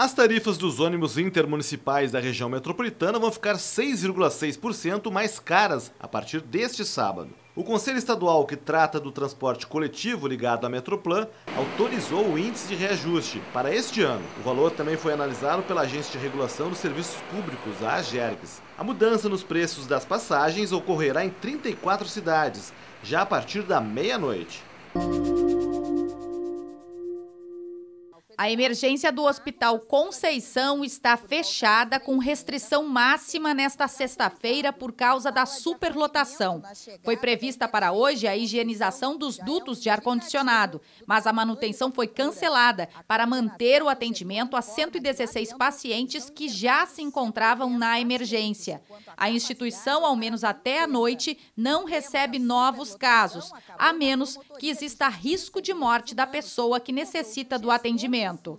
As tarifas dos ônibus intermunicipais da região metropolitana vão ficar 6,6% mais caras a partir deste sábado. O Conselho Estadual que trata do transporte coletivo ligado à Metroplan autorizou o índice de reajuste para este ano. O valor também foi analisado pela Agência de Regulação dos Serviços Públicos, a AGERGS. A mudança nos preços das passagens ocorrerá em 34 cidades, já a partir da meia-noite. A emergência do Hospital Conceição está fechada com restrição máxima nesta sexta-feira por causa da superlotação. Foi prevista para hoje a higienização dos dutos de ar-condicionado, mas a manutenção foi cancelada para manter o atendimento a 116 pacientes que já se encontravam na emergência. A instituição, ao menos até a noite, não recebe novos casos, a menos que exista risco de morte da pessoa que necessita do atendimento momento.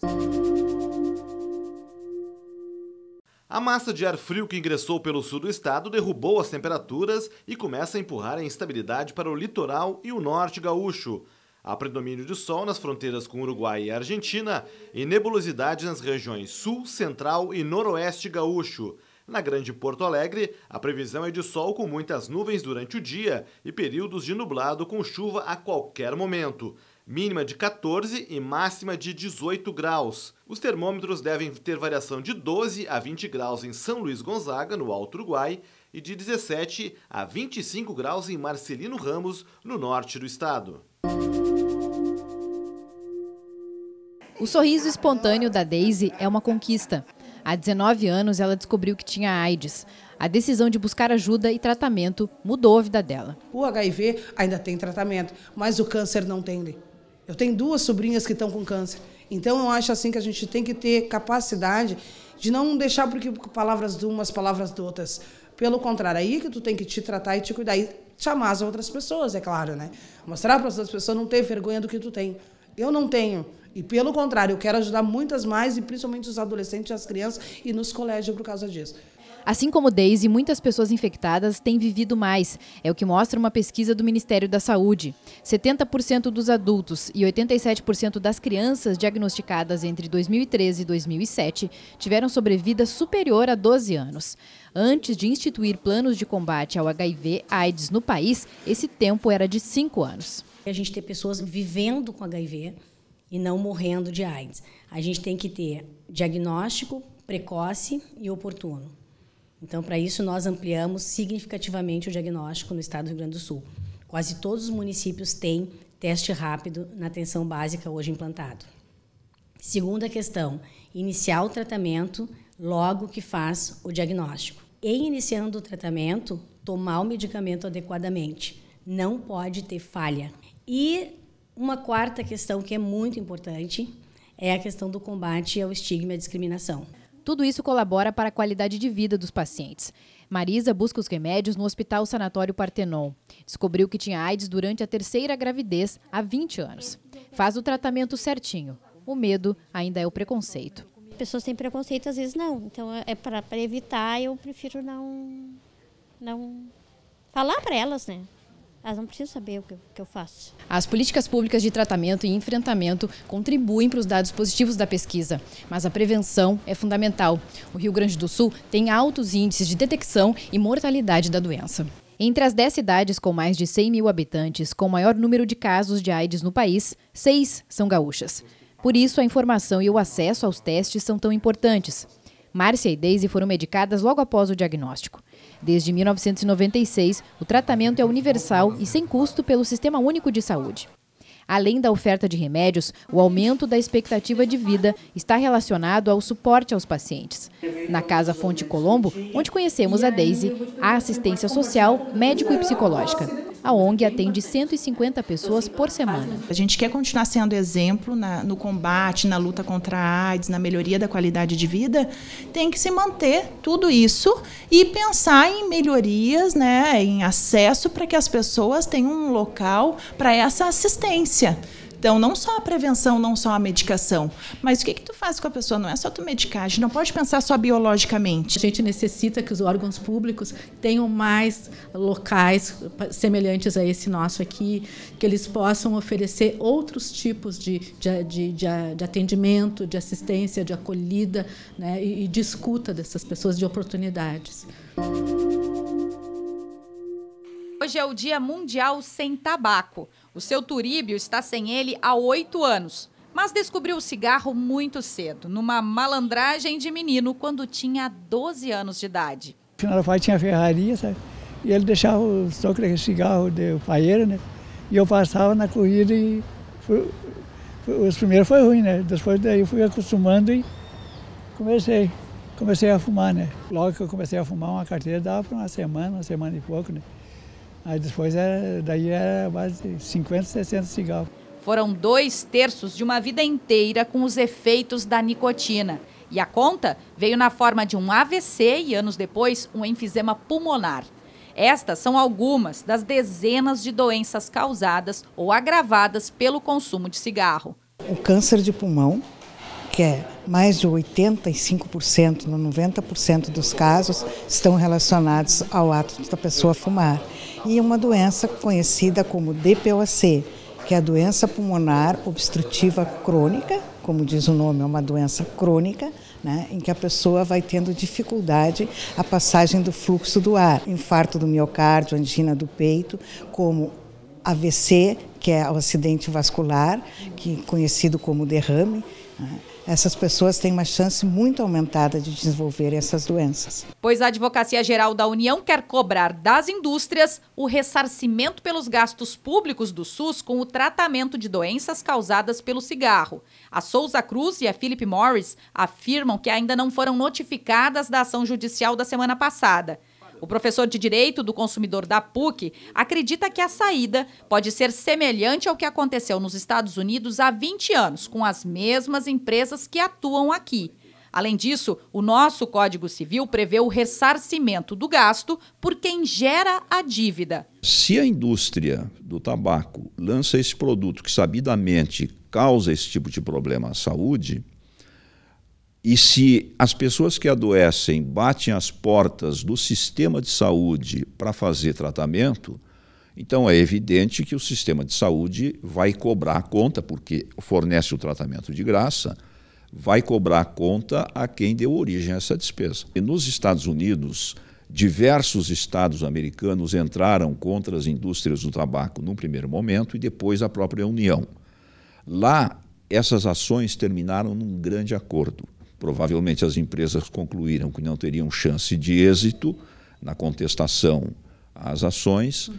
A massa de ar frio que ingressou pelo sul do estado derrubou as temperaturas e começa a empurrar a instabilidade para o litoral e o norte gaúcho. Há predomínio de sol nas fronteiras com Uruguai e Argentina e nebulosidade nas regiões sul, central e noroeste gaúcho. Na Grande Porto Alegre, a previsão é de sol com muitas nuvens durante o dia e períodos de nublado com chuva a qualquer momento mínima de 14 e máxima de 18 graus. Os termômetros devem ter variação de 12 a 20 graus em São Luís Gonzaga, no Alto Uruguai, e de 17 a 25 graus em Marcelino Ramos, no norte do estado. O sorriso espontâneo da Daisy é uma conquista. Há 19 anos, ela descobriu que tinha AIDS. A decisão de buscar ajuda e tratamento mudou a vida dela. O HIV ainda tem tratamento, mas o câncer não tem. Eu tenho duas sobrinhas que estão com câncer. Então eu acho assim que a gente tem que ter capacidade de não deixar porque palavras de umas, palavras de outras. Pelo contrário, aí é que tu tem que te tratar e te cuidar e chamar as outras pessoas, é claro, né? Mostrar para as outras pessoas não ter vergonha do que tu tem. Eu não tenho. E pelo contrário, eu quero ajudar muitas mais, e principalmente os adolescentes, as crianças e nos colégios por causa disso. Assim como Daisy, muitas pessoas infectadas têm vivido mais, é o que mostra uma pesquisa do Ministério da Saúde. 70% dos adultos e 87% das crianças diagnosticadas entre 2013 e 2007 tiveram sobrevida superior a 12 anos. Antes de instituir planos de combate ao HIV/AIDS no país, esse tempo era de 5 anos. A gente tem pessoas vivendo com HIV e não morrendo de AIDS. A gente tem que ter diagnóstico precoce e oportuno. Então, para isso, nós ampliamos significativamente o diagnóstico no estado do Rio Grande do Sul. Quase todos os municípios têm teste rápido na atenção básica hoje implantado. Segunda questão, iniciar o tratamento logo que faz o diagnóstico. Em iniciando o tratamento, tomar o medicamento adequadamente. Não pode ter falha. E uma quarta questão que é muito importante é a questão do combate ao estigma e à discriminação. Tudo isso colabora para a qualidade de vida dos pacientes. Marisa busca os remédios no Hospital Sanatório Partenon. Descobriu que tinha AIDS durante a terceira gravidez, há 20 anos. Faz o tratamento certinho. O medo ainda é o preconceito. Pessoas têm preconceito, às vezes não. Então, é, é para evitar, eu prefiro não, não falar para elas, né? Elas não precisam saber o que, eu faço. As políticas públicas de tratamento e enfrentamento contribuem para os dados positivos da pesquisa, mas a prevenção é fundamental. O Rio Grande do Sul tem altos índices de detecção e mortalidade da doença. Entre as 10 cidades com mais de 100 mil habitantes com maior número de casos de AIDS no país, seis são gaúchas. Por isso, a informação e o acesso aos testes são tão importantes. Márcia e Daisy foram medicadas logo após o diagnóstico. Desde 1996, o tratamento é universal e sem custo pelo Sistema Único de Saúde. Além da oferta de remédios, o aumento da expectativa de vida está relacionado ao suporte aos pacientes. Na Casa Fonte Colombo, onde conhecemos a Daisy, há assistência social, médico e psicológica. A ONG atende 150 pessoas por semana. A gente quer continuar sendo exemplo na, no combate, na luta contra a AIDS, na melhoria da qualidade de vida. Tem que se manter tudo isso e pensar em melhorias, né, em acesso para que as pessoas tenham um local para essa assistência. Então, não só a prevenção, não só a medicação, mas o que, que tu faz com a pessoa? Não é só tu medicar, a gente não pode pensar só biologicamente. A gente necessita que os órgãos públicos tenham mais locais semelhantes a esse nosso aqui, que eles possam oferecer outros tipos de, de, de, de atendimento, de assistência, de acolhida né, e, de escuta dessas pessoas, de oportunidades. Hoje é o Dia Mundial Sem Tabaco. O seu turíbio está sem ele há oito anos, mas descobriu o cigarro muito cedo, numa malandragem de menino quando tinha 12 anos de idade. Meu pai tinha ferraria, sabe? E ele deixava o aquele cigarro de paeiro, né? E eu passava na corrida e fui, os primeiros foi ruim, né? Depois daí fui acostumando e comecei, comecei a fumar, né? Logo que eu comecei a fumar, uma carteira dava para uma semana, uma semana e pouco, né? Aí depois era, é, daí era mais de 50, 60 cigarros. Foram dois terços de uma vida inteira com os efeitos da nicotina. E a conta veio na forma de um AVC e anos depois um enfisema pulmonar. Estas são algumas das dezenas de doenças causadas ou agravadas pelo consumo de cigarro. O câncer de pulmão, que é mais de 85%, 90% dos casos estão relacionados ao ato da pessoa fumar. E uma doença conhecida como DPOC, que é a doença pulmonar obstrutiva crônica, como diz o nome, é uma doença crônica, né, em que a pessoa vai tendo dificuldade a passagem do fluxo do ar, infarto do miocárdio, angina do peito, como AVC, que é o acidente vascular, que é conhecido como derrame. Né, essas pessoas têm uma chance muito aumentada de desenvolver essas doenças. Pois a Advocacia Geral da União quer cobrar das indústrias o ressarcimento pelos gastos públicos do SUS com o tratamento de doenças causadas pelo cigarro. A Souza Cruz e a Philip Morris afirmam que ainda não foram notificadas da ação judicial da semana passada. O professor de Direito do Consumidor da PUC acredita que a saída pode ser semelhante ao que aconteceu nos Estados Unidos há 20 anos, com as mesmas empresas que atuam aqui. Além disso, o nosso Código Civil prevê o ressarcimento do gasto por quem gera a dívida. Se a indústria do tabaco lança esse produto que sabidamente causa esse tipo de problema à saúde, e se as pessoas que adoecem batem as portas do sistema de saúde para fazer tratamento, então é evidente que o sistema de saúde vai cobrar a conta, porque fornece o tratamento de graça, vai cobrar a conta a quem deu origem a essa despesa. E nos Estados Unidos, diversos estados americanos entraram contra as indústrias do tabaco num primeiro momento e depois a própria União. Lá, essas ações terminaram num grande acordo Provavelmente as empresas concluíram que não teriam chance de êxito na contestação às ações uhum.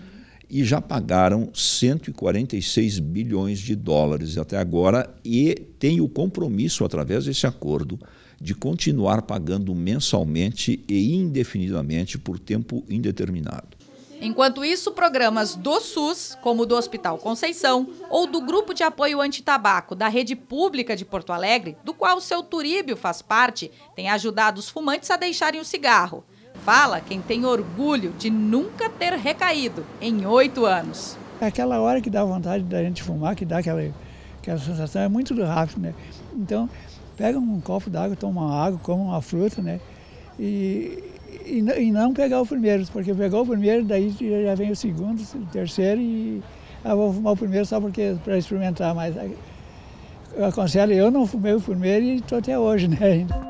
e já pagaram 146 bilhões de dólares até agora e tem o compromisso, através desse acordo, de continuar pagando mensalmente e indefinidamente por tempo indeterminado. Enquanto isso, programas do SUS, como do Hospital Conceição, ou do Grupo de Apoio Antitabaco da Rede Pública de Porto Alegre, do qual o seu Turíbio faz parte, têm ajudado os fumantes a deixarem o cigarro. Fala quem tem orgulho de nunca ter recaído em oito anos. É aquela hora que dá vontade da gente fumar, que dá aquela, aquela sensação, é muito rápido, né? Então, pega um copo d'água, toma uma água, come uma fruta, né? E, e, e, não pegar o primeiro, porque pegar o primeiro, daí já vem o segundo, o terceiro e eu vou fumar o primeiro só porque para experimentar, mas eu aconselho, eu não fumei o primeiro e estou até hoje, né?